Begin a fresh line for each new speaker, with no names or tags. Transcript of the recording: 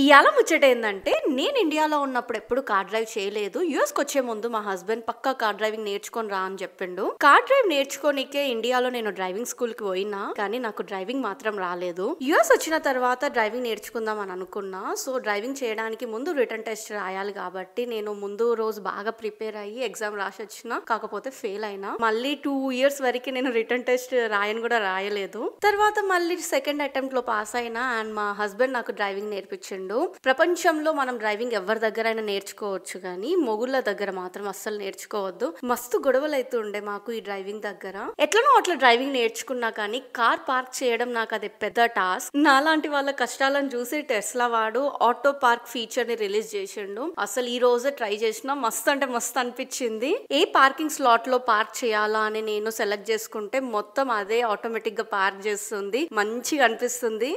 ఇవాళ ముచ్చట ఏంటంటే నేను ఇండియాలో ఉన్నప్పుడు ఎప్పుడు కార్ డ్రైవ్ చేయలేదు యూఎస్కి వచ్చే ముందు మా హస్బెండ్ పక్కా కార్ డ్రైవింగ్ నేర్చుకొని రా అని చెప్పిండు కార్ డ్రైవ్ నేర్చుకోనికే ఇండియాలో నేను డ్రైవింగ్ స్కూల్ కి పోయినా కానీ నాకు డ్రైవింగ్ మాత్రం రాలేదు యుఎస్ వచ్చిన తర్వాత డ్రైవింగ్ నేర్చుకుందాం అని అనుకున్నా సో డ్రైవింగ్ చేయడానికి ముందు రిటర్న్ టెస్ట్ రాయాలి కాబట్టి నేను ముందు రోజు బాగా ప్రిపేర్ అయ్యి ఎగ్జామ్ రాసి వచ్చిన కాకపోతే ఫెయిల్ అయినా మళ్ళీ టూ ఇయర్స్ వరకు నేను రిటర్న్ టెస్ట్ రాయని కూడా రాయలేదు తర్వాత మళ్ళీ సెకండ్ అటెంప్ట్ లో పాస్ అయినా అండ్ మా హస్బెండ్ నాకు డ్రైవింగ్ నేర్పించిండు నేర్చుకుండు ప్రపంచంలో మనం డ్రైవింగ్ ఎవరి అయినా నేర్చుకోవచ్చు కానీ మొగుళ్ళ దగ్గర మాత్రం అస్సలు నేర్చుకోవద్దు మస్తు గొడవలు అయితే ఉండే మాకు ఈ డ్రైవింగ్ దగ్గర ఎట్లనో అట్లా డ్రైవింగ్ నేర్చుకున్నా కానీ కార్ పార్క్ చేయడం నాకు అది పెద్ద టాస్క్ నాలాంటి వాళ్ళ కష్టాలను చూసి టెస్లా వాడు ఆటో పార్క్ ఫీచర్ ని రిలీజ్ చేసిండు అసలు ఈ రోజే ట్రై చేసిన మస్తు అంటే మస్తు అనిపించింది ఏ పార్కింగ్ స్లాట్ లో పార్క్ చేయాలా అని నేను సెలెక్ట్ చేసుకుంటే మొత్తం అదే ఆటోమేటిక్ గా పార్క్ చేస్తుంది మంచిగా అనిపిస్తుంది